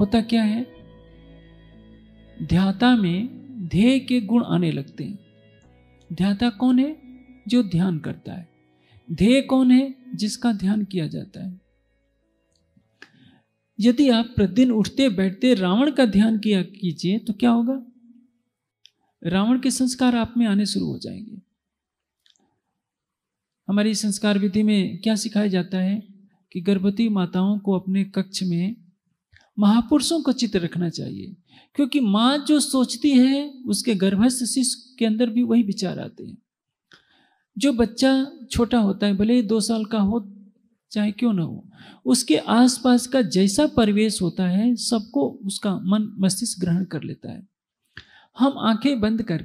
होता क्या है ध्याता में ध्येय के गुण आने लगते हैं ध्याता कौन है जो ध्यान करता है ध्येय कौन है जिसका ध्यान किया जाता है यदि आप प्रतिदिन उठते बैठते रावण का ध्यान किया कीजिए तो क्या होगा रावण के संस्कार आप में आने शुरू हो जाएंगे हमारी संस्कार विधि में क्या सिखाया जाता है कि गर्भवती माताओं को अपने कक्ष में महापुरुषों का चित्र रखना चाहिए क्योंकि माँ जो सोचती है उसके गर्भस्थ शिशु के अंदर भी वही विचार आते हैं जो बच्चा छोटा होता है भले ही दो साल का हो चाहे क्यों ना हो उसके आसपास का जैसा परिवेश होता है सबको उसका मन मस्तिष्क ग्रहण कर लेता है हम आंखें बंद कर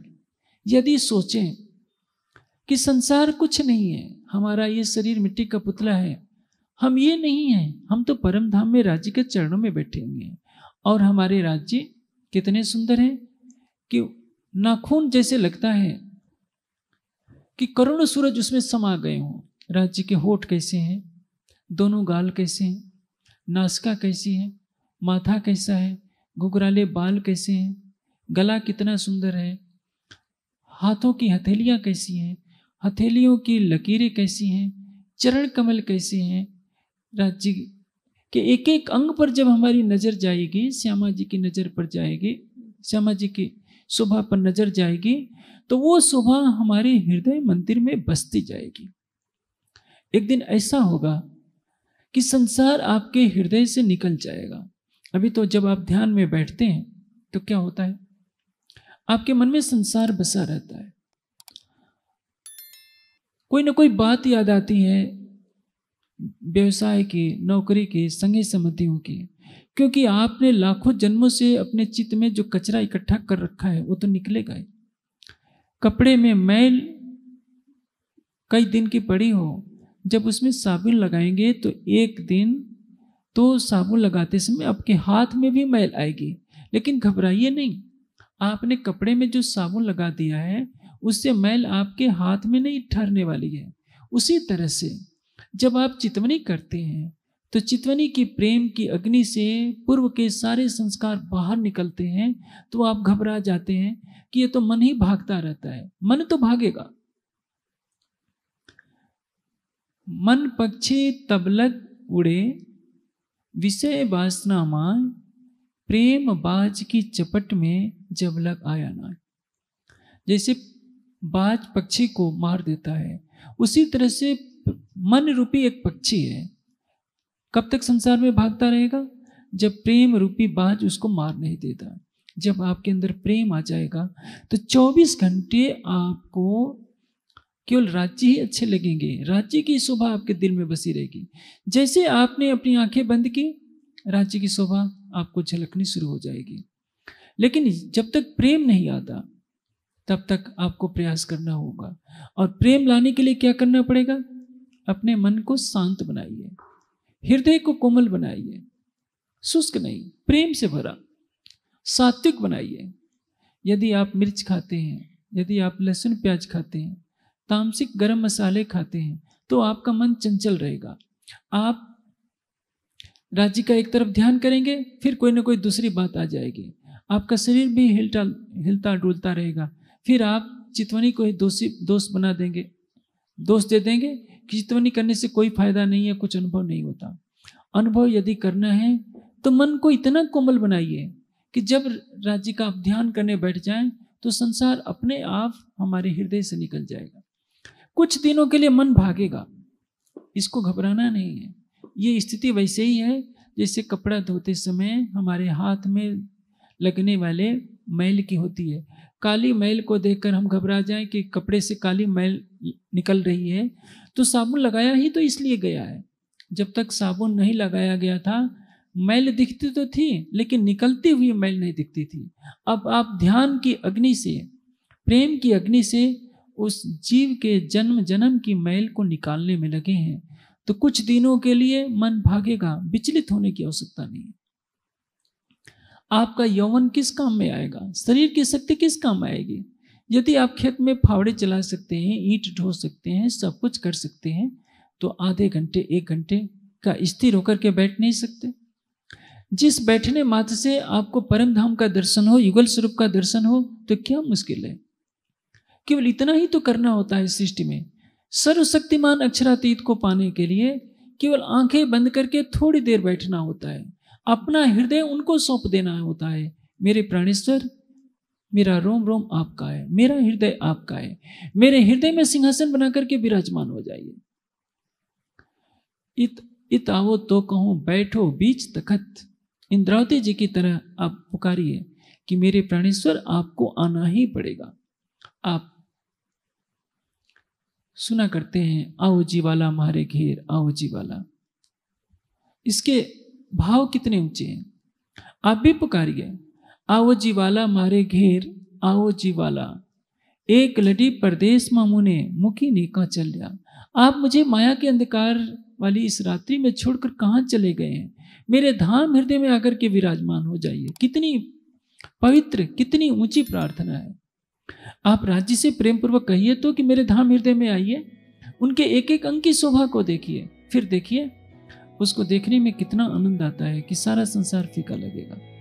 यदि सोचें कि संसार कुछ नहीं है हमारा ये शरीर मिट्टी का पुतला है हम ये नहीं हैं हम तो परम धाम में राज्य के चरणों में बैठे हुए हैं और हमारे राज्य कितने सुंदर हैं कि नाखून जैसे लगता है कि करुण सूरज उसमें समा गए हों राज्य के होठ कैसे हैं दोनों गाल कैसे हैं नासका कैसी है माथा कैसा है घुघराले बाल कैसे हैं गला कितना सुंदर है हाथों की हथेलियाँ कैसी हैं हथेलियों की लकीरें कैसी हैं चरण कमल कैसे हैं राज जी के एक एक अंग पर जब हमारी नज़र जाएगी श्यामा जी की नज़र पर जाएगी श्यामा जी की शोभा पर नज़र जाएगी तो वो शोभा हमारे हृदय मंदिर में बसती जाएगी एक दिन ऐसा होगा कि संसार आपके हृदय से निकल जाएगा अभी तो जब आप ध्यान में बैठते हैं तो क्या होता है आपके मन में संसार बसा रहता है कोई ना कोई बात याद आती है व्यवसाय की नौकरी की संगी सम्मतियों की क्योंकि आपने लाखों जन्मों से अपने चित्त में जो कचरा इकट्ठा कर रखा है वो तो निकलेगा ही कपड़े में मैल कई दिन की पड़ी हो जब उसमें साबुन लगाएंगे तो एक दिन तो साबुन लगाते समय आपके हाथ में भी मैल आएगी लेकिन घबराइए नहीं आपने कपड़े में जो साबुन लगा दिया है उससे मैल आपके हाथ में नहीं ठहरने वाली है उसी तरह से जब आप चितवनी करते हैं तो चितवनी की प्रेम की अग्नि से पूर्व के सारे संस्कार बाहर निकलते हैं तो आप घबरा जाते हैं कि ये तो मन ही भागता रहता है मन तो भागेगा मन पक्षी तबलक उड़े विषय वासना प्रेम बाज की चपट में जब लग आया ना जैसे बाज पक्षी को मार देता है उसी तरह से मन रूपी एक पक्षी है कब तक संसार में भागता रहेगा जब प्रेम रूपी बाज उसको मार नहीं देता जब आपके अंदर प्रेम आ जाएगा तो 24 घंटे आपको केवल राज्य ही अच्छे लगेंगे राज्य की शोभा आपके दिल में बसी रहेगी जैसे आपने अपनी आंखें बंद की राज्य की शोभा आपको झलकनी शुरू हो जाएगी लेकिन जब तक प्रेम नहीं आता तब तक आपको प्रयास करना होगा और प्रेम लाने के लिए क्या करना पड़ेगा अपने मन को शांत बनाइए हृदय को कोमल बनाइए शुष्क नहीं प्रेम से भरा सात्विक बनाइए यदि आप मिर्च खाते हैं यदि आप लहसुन प्याज खाते हैं तामसिक गरम मसाले खाते हैं तो आपका मन चंचल रहेगा आप राज्य का एक तरफ ध्यान करेंगे फिर कोई ना कोई दूसरी बात आ जाएगी आपका शरीर भी हिलता हिलता डुलता रहेगा फिर आप चितवनी को ही दोषी दोस्त बना देंगे दोष दे देंगे किचतवनी करने से कोई फायदा नहीं है कुछ अनुभव नहीं होता अनुभव यदि करना है तो मन को इतना कोमल बनाइए कि जब राज्य का आप ध्यान करने बैठ जाएं तो संसार अपने आप हमारे हृदय से निकल जाएगा कुछ दिनों के लिए मन भागेगा इसको घबराना नहीं है ये स्थिति वैसे ही है जैसे कपड़ा धोते समय हमारे हाथ में लगने वाले मैल की होती है काली मैल को देखकर हम घबरा जाएं कि कपड़े से काली मैल निकल रही है तो साबुन लगाया ही तो इसलिए गया है जब तक साबुन नहीं लगाया गया था मैल दिखती तो थी लेकिन निकलती हुई मैल नहीं दिखती थी अब आप ध्यान की अग्नि से प्रेम की अग्नि से उस जीव के जन्म जन्म की मैल को निकालने में लगे हैं तो कुछ दिनों के लिए मन भागेगा विचलित होने की आवश्यकता नहीं आपका यौवन किस काम में आएगा शरीर की शक्ति किस काम आएगी यदि आप खेत में फावड़े चला सकते हैं ईंट ढो सकते हैं सब कुछ कर सकते हैं तो आधे घंटे एक घंटे का स्थिर होकर के बैठ नहीं सकते जिस बैठने मात्र से आपको परम धाम का दर्शन हो युगल स्वरूप का दर्शन हो तो क्या मुश्किल है केवल इतना ही तो करना होता है सृष्टि में सर्वशक्तिमान अक्षरातीत को पाने के लिए केवल आंखें बंद करके थोड़ी देर बैठना होता है अपना हृदय उनको सौंप देना होता है मेरे प्राणेश्वर मेरा रोम रोम आपका है मेरा हृदय आपका है मेरे हृदय में सिंहासन बना करके विराजमान हो जाइए इत इत आवो तो कहो बैठो बीच तखत इंद्रावती जी की तरह आप पुकारिए कि मेरे प्राणेश्वर आपको आना ही पड़ेगा आप सुना करते हैं आओ जी वाला मारे घेर आओ जी वाला इसके भाव कितने ऊंचे हैं आप भी पुकारिए आओ जीवाला मारे घेर आओ जीवाला एक लड़ी परदेश मामूने मुखी ने कहा चल गया आप मुझे माया के अंधकार वाली इस रात्रि में छोड़कर कहाँ चले गए हैं मेरे धाम हृदय में आकर के विराजमान हो जाइए कितनी पवित्र कितनी ऊंची प्रार्थना है आप राज्य से प्रेम पूर्वक कहिए तो कि मेरे धाम हृदय में आइए उनके एक एक अंग की शोभा को देखिए फिर देखिए उसको देखने में कितना आनंद आता है कि सारा संसार फीका लगेगा